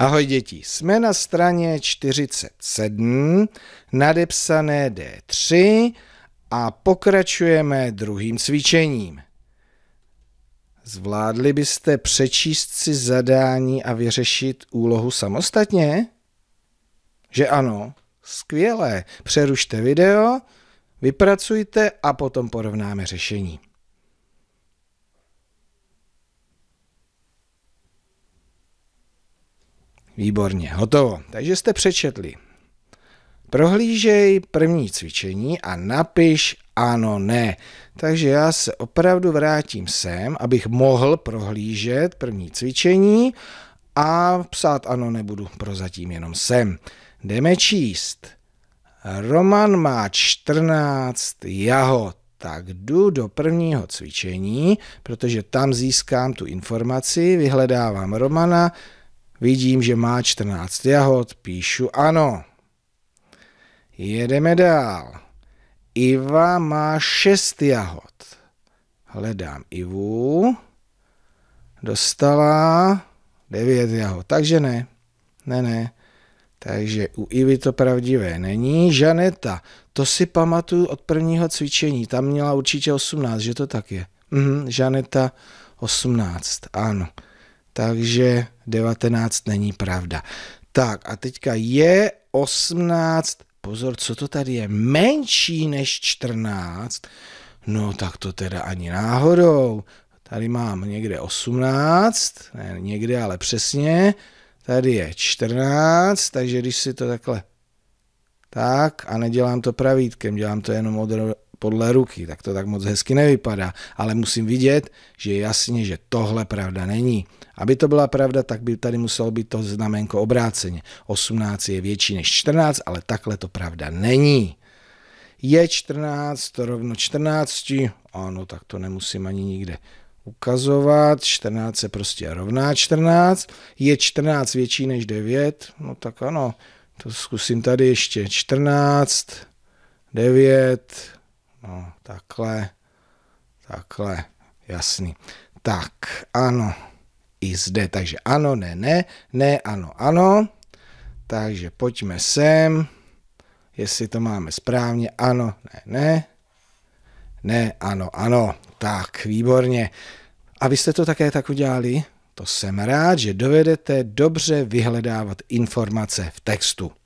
Ahoj děti, jsme na straně 47, nadepsané D3 a pokračujeme druhým cvičením. Zvládli byste přečíst si zadání a vyřešit úlohu samostatně? Že ano? Skvělé. Přerušte video, vypracujte a potom porovnáme řešení. Výborně, hotovo. Takže jste přečetli. Prohlížej první cvičení a napiš ano, ne. Takže já se opravdu vrátím sem, abych mohl prohlížet první cvičení a psát ano nebudu, prozatím jenom sem. Jdeme číst. Roman má 14 jahod. Tak jdu do prvního cvičení, protože tam získám tu informaci, vyhledávám Romana, Vidím, že má 14 jahod, píšu ano. Jedeme dál. Iva má 6 jahod. Hledám Ivu. Dostala 9 jahod, takže ne. Ne, ne. Takže u Ivy to pravdivé není. Žaneta, to si pamatuju od prvního cvičení, tam měla určitě 18, že to tak je. Mhm, Žaneta 18, ano takže 19 není pravda. Tak a teďka je 18, pozor, co to tady je, menší než 14, no tak to teda ani náhodou. Tady mám někde 18, ne někde, ale přesně, tady je 14, takže když si to takhle tak a nedělám to pravítkem, dělám to jenom podle ruky, tak to tak moc hezky nevypadá, ale musím vidět, že jasně, že tohle pravda není. Aby to byla pravda, tak by tady muselo být to znamenko obráceně. 18 je větší než 14, ale takhle to pravda není. Je 14 to rovno 14, ano, tak to nemusím ani nikde ukazovat, 14 se prostě rovná 14, je 14 větší než 9, no tak ano, to zkusím tady ještě, 14, 9, No, takhle, takhle, jasný. Tak, ano, i zde, takže ano, ne, ne, ne, ano, ano. Takže pojďme sem, jestli to máme správně, ano, ne, ne, ne, ano, ano. Tak, výborně. A vy jste to také tak udělali? To jsem rád, že dovedete dobře vyhledávat informace v textu.